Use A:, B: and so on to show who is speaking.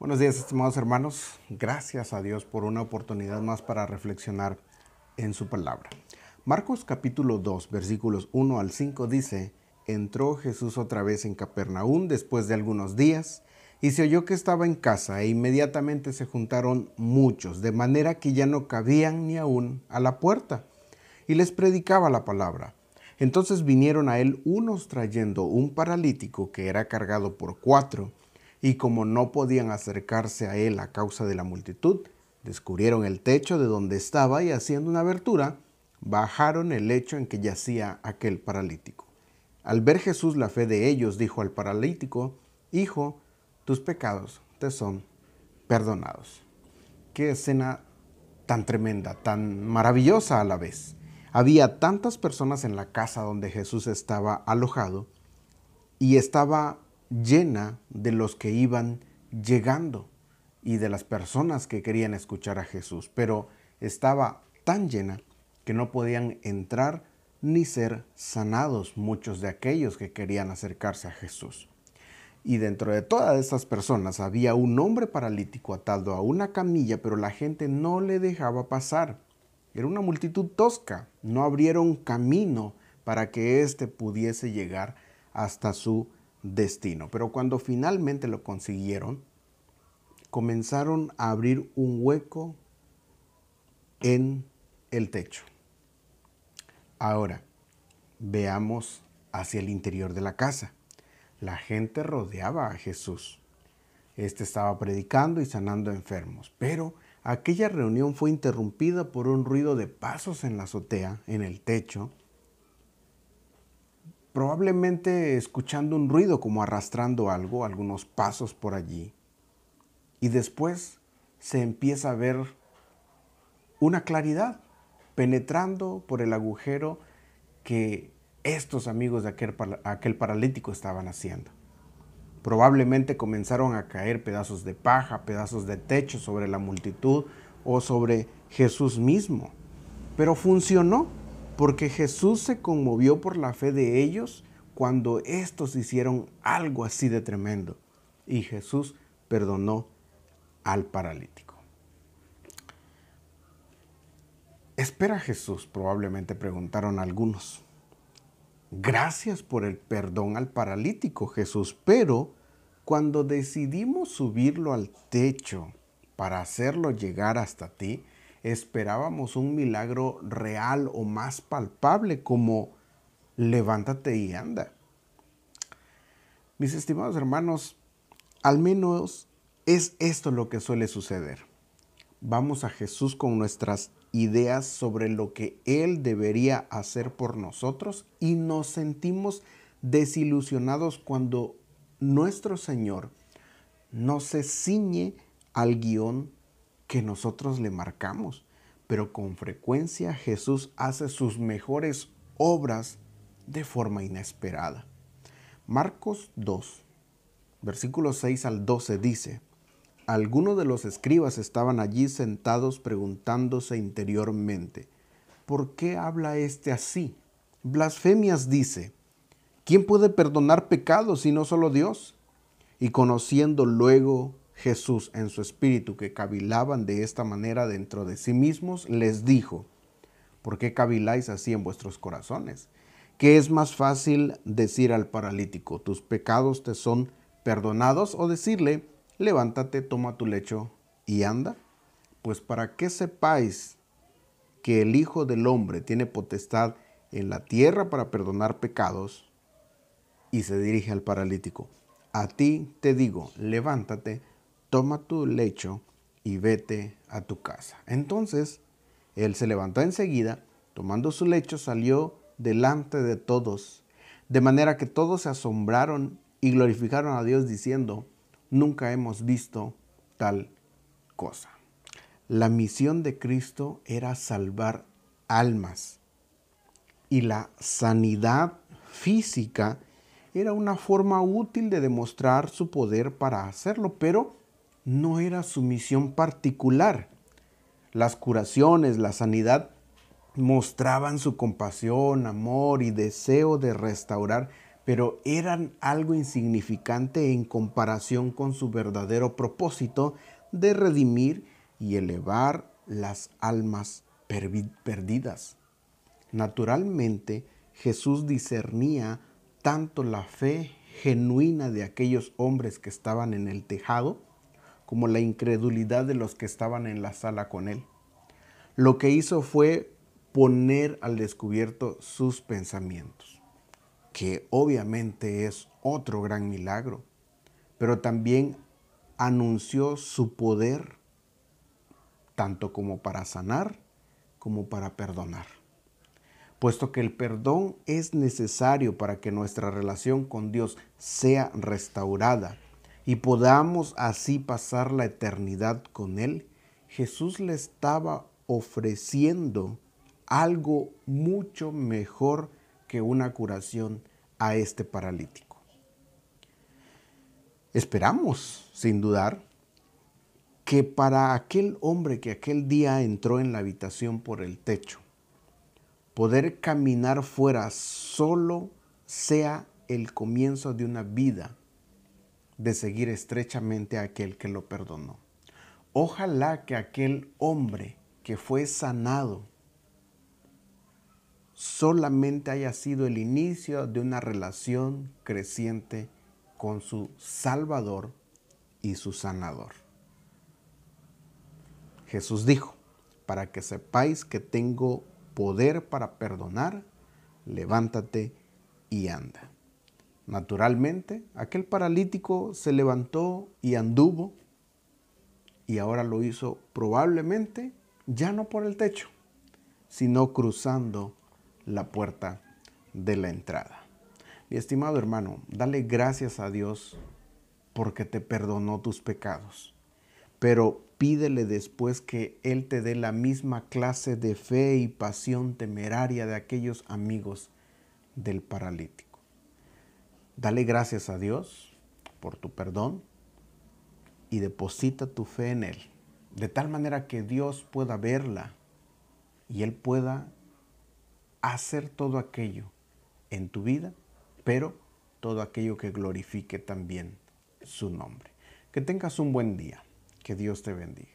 A: Buenos días, estimados hermanos. Gracias a Dios por una oportunidad más para reflexionar en su palabra. Marcos capítulo 2, versículos 1 al 5 dice, entró Jesús otra vez en Capernaum después de algunos días, y se oyó que estaba en casa, e inmediatamente se juntaron muchos, de manera que ya no cabían ni aún a la puerta, y les predicaba la palabra. Entonces vinieron a él unos trayendo un paralítico que era cargado por cuatro, y como no podían acercarse a él a causa de la multitud, descubrieron el techo de donde estaba y haciendo una abertura, bajaron el lecho en que yacía aquel paralítico. Al ver Jesús la fe de ellos, dijo al paralítico, Hijo, tus pecados te son perdonados. Qué escena tan tremenda, tan maravillosa a la vez. Había tantas personas en la casa donde Jesús estaba alojado y estaba llena de los que iban llegando y de las personas que querían escuchar a Jesús, pero estaba tan llena que no podían entrar ni ser sanados muchos de aquellos que querían acercarse a Jesús. Y dentro de todas esas personas había un hombre paralítico atado a una camilla, pero la gente no le dejaba pasar. Era una multitud tosca, no abrieron camino para que éste pudiese llegar hasta su destino. Pero cuando finalmente lo consiguieron, comenzaron a abrir un hueco en el techo. Ahora, veamos hacia el interior de la casa. La gente rodeaba a Jesús. Este estaba predicando y sanando enfermos, pero aquella reunión fue interrumpida por un ruido de pasos en la azotea, en el techo, probablemente escuchando un ruido como arrastrando algo, algunos pasos por allí. Y después se empieza a ver una claridad penetrando por el agujero que estos amigos de aquel, paralítico estaban haciendo. Probablemente comenzaron a caer pedazos de paja, pedazos de techo sobre la multitud o sobre Jesús mismo. Pero funcionó porque Jesús se conmovió por la fe de ellos cuando estos hicieron algo así de tremendo. Y Jesús perdonó al paralítico. Espera Jesús, probablemente preguntaron algunos. Gracias por el perdón al paralítico, Jesús, pero cuando decidimos subirlo al techo para hacerlo llegar hasta ti, esperábamos un milagro real o más palpable como levántate y anda. Mis estimados hermanos, al menos es esto lo que suele suceder. Vamos a Jesús con nuestras ideas sobre lo que Él debería hacer por nosotros y nos sentimos desilusionados cuando nuestro Señor no se ciñe al guión que nosotros le marcamos, pero con frecuencia Jesús hace sus mejores obras de forma inesperada. Marcos 2, versículos 6 al 12 dice, algunos de los escribas estaban allí sentados preguntándose interiormente, ¿por qué habla este así? Blasfemias dice, ¿quién puede perdonar pecados si no solo Dios? Y conociendo luego Jesús en su espíritu que cavilaban de esta manera dentro de sí mismos, les dijo, ¿por qué caviláis así en vuestros corazones? ¿Qué es más fácil decir al paralítico, tus pecados te son perdonados? O decirle, levántate, toma tu lecho y anda. Pues para que sepáis que el Hijo del Hombre tiene potestad en la tierra para perdonar pecados, y se dirige al paralítico, a ti te digo, levántate, toma tu lecho y vete a tu casa. Entonces él se levantó enseguida, tomando su lecho salió delante de todos, de manera que todos se asombraron y glorificaron a Dios diciendo, nunca hemos visto tal cosa. La misión de Cristo era salvar almas y la sanidad física era una forma útil de demostrar su poder para hacerlo, pero no era su misión particular. Las curaciones, la sanidad mostraban su compasión, amor y deseo de restaurar, pero eran algo insignificante en comparación con su verdadero propósito de redimir y elevar las almas perdidas. Naturalmente, Jesús discernía tanto la fe genuina de aquellos hombres que estaban en el tejado, como la incredulidad de los que estaban en la sala con él. Lo que hizo fue poner al descubierto sus pensamientos, que obviamente es otro gran milagro, pero también anunció su poder tanto como para sanar como para perdonar, puesto que el perdón es necesario para que nuestra relación con Dios sea restaurada y podamos así pasar la eternidad con Él, Jesús le estaba ofreciendo algo mucho mejor que una curación a este paralítico. Esperamos, sin dudar, que para aquel hombre que aquel día entró en la habitación por el techo, poder caminar fuera solo sea el comienzo de una vida de seguir estrechamente a aquel que lo perdonó. Ojalá que aquel hombre que fue sanado solamente haya sido el inicio de una relación creciente con su Salvador y su Sanador. Jesús dijo, para que sepáis que tengo poder para perdonar, levántate y anda. Naturalmente, aquel paralítico se levantó y anduvo y ahora lo hizo probablemente ya no por el techo, sino cruzando la puerta de la entrada. Mi estimado hermano, dale gracias a Dios porque te perdonó tus pecados, pero pídele después que Él te dé la misma clase de fe y pasión temeraria de aquellos amigos del paralítico. Dale gracias a Dios por tu perdón y deposita tu fe en Él, de tal manera que Dios pueda verla y Él pueda hacer todo aquello en tu vida, pero todo aquello que glorifique también su nombre. Que tengas un buen día, que Dios te bendiga.